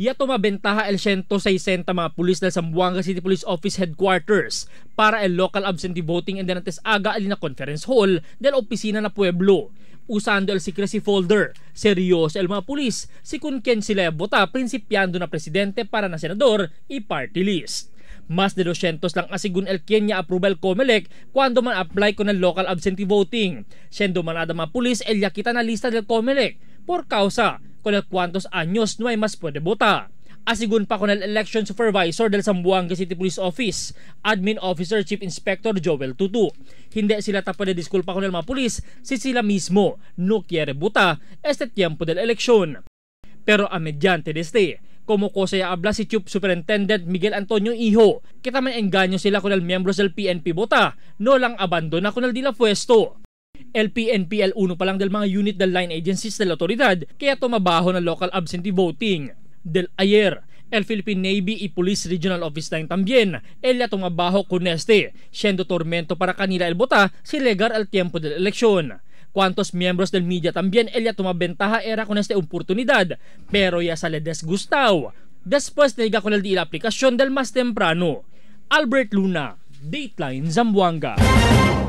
Iya mabentaha el 160 mga pulis dal sa Buanga City Police Office Headquarters para el local absentee voting and dinates aga alin na conference hall del opisina na Pueblo. Usando el secrecy folder, seryoso el mga pulis, si Kunken sila bota prinsipyando na presidente para na senador i-party list. Mas de 200 lang asigun el Kenya approval COMELEC cuando man apply ko ng local absentee voting. man manada mga pulis el yakita na lista del COMELEC por causa kung cuantos anyos no ay mas pwede bota. Asigun pa Conal Election Supervisor del Sambuanga City Police Office, Admin Officer Chief Inspector Joel Tutu. Hindi sila tapo de disculpa Conal mga pulis, si sila mismo no quiere buta este tiempo del election. Pero a mediante deste, kumukusa ya abla si Chief Superintendent Miguel Antonio Iho. Kita man engganyo sila kunal miyembros del PNP buta, no lang abandona kunal dila pwesto. El 1 pa lang del mga unit del line agencies del otoridad kaya tumabaho ng local absentee voting. Del Ayer, el Philippine Navy y Police Regional Office time también, el tumabaho con este, siendo tormento para kanila el bota si legar al tiempo del eleksyon. Cuantos miembros del media también ella tumabentaja era con este oportunidad, pero ya sale desgustado. Después nega con el de la aplicación del mas temprano. Albert Luna, Dateline Zamboanga.